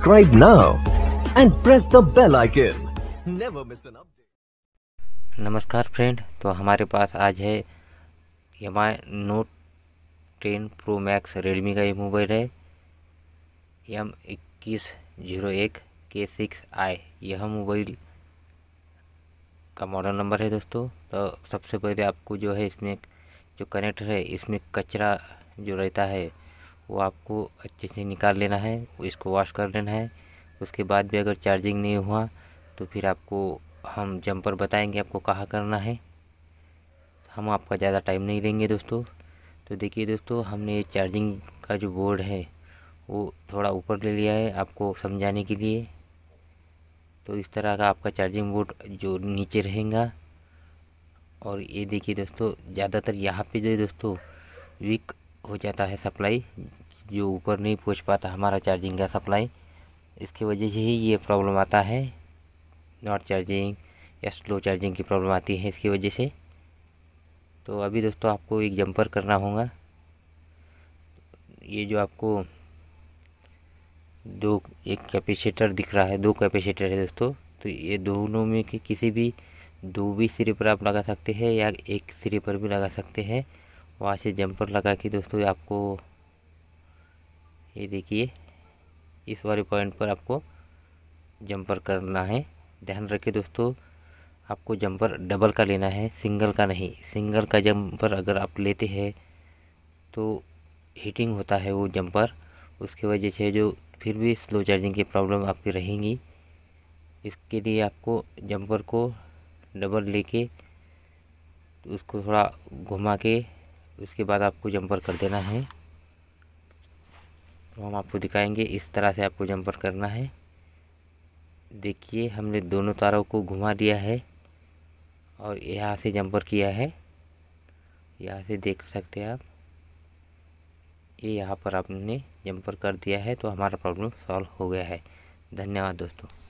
subscribe now and press the bell icon. Never miss an update. नमस्कार friend तो हमारे पास आज है M I note ten pro max Redmi का ये मोबाइल है एम इक्कीस जीरो एक के सिक्स आई यह मोबाइल का मॉडल नंबर है दोस्तों तो सबसे पहले आपको जो है इसमें जो कनेक्टर है इसमें कचरा जो रहता है वो आपको अच्छे से निकाल लेना है इसको वॉश कर लेना है उसके बाद भी अगर चार्जिंग नहीं हुआ तो फिर आपको हम जंपर बताएंगे आपको कहाँ करना है हम आपका ज़्यादा टाइम नहीं लेंगे दोस्तों तो देखिए दोस्तों हमने चार्जिंग का जो बोर्ड है वो थोड़ा ऊपर ले लिया है आपको समझाने के लिए तो इस तरह का आपका चार्जिंग बोर्ड जो नीचे रहेगा और ये देखिए दोस्तों ज़्यादातर यहाँ पे जो है दोस्तों वीक हो जाता है सप्लाई जो ऊपर नहीं पहुंच पाता हमारा चार्जिंग का सप्लाई इसकी वजह से ही ये प्रॉब्लम आता है नॉट चार्जिंग या स्लो चार्जिंग की प्रॉब्लम आती है इसकी वजह से तो अभी दोस्तों आपको एक जंपर करना होगा ये जो आपको दो एक कैपेसिटर दिख रहा है दो कैपेसिटर है दोस्तों तो ये दोनों में कि किसी भी दो भी सिरे पर आप लगा सकते हैं या एक सिरे पर भी लगा सकते हैं वहाँ से जंपर लगा के दोस्तों आपको ये देखिए इस वाले पॉइंट पर आपको जंपर करना है ध्यान रखिए दोस्तों आपको जंपर डबल का लेना है सिंगल का नहीं सिंगल का जंपर अगर आप लेते हैं तो हीटिंग होता है वो जंपर उसकी वजह से जो फिर भी स्लो चार्जिंग की प्रॉब्लम आपकी रहेंगी इसके लिए आपको जंपर को डबल लेके उसको थोड़ा घुमा के उसके बाद आपको जंपर कर देना है तो हम आपको दिखाएंगे इस तरह से आपको जंपर करना है देखिए हमने दोनों तारों को घुमा दिया है और यहाँ से जंपर किया है यहाँ से देख सकते हैं आप ये यहाँ पर आपने जंपर कर दिया है तो हमारा प्रॉब्लम सॉल्व हो गया है धन्यवाद दोस्तों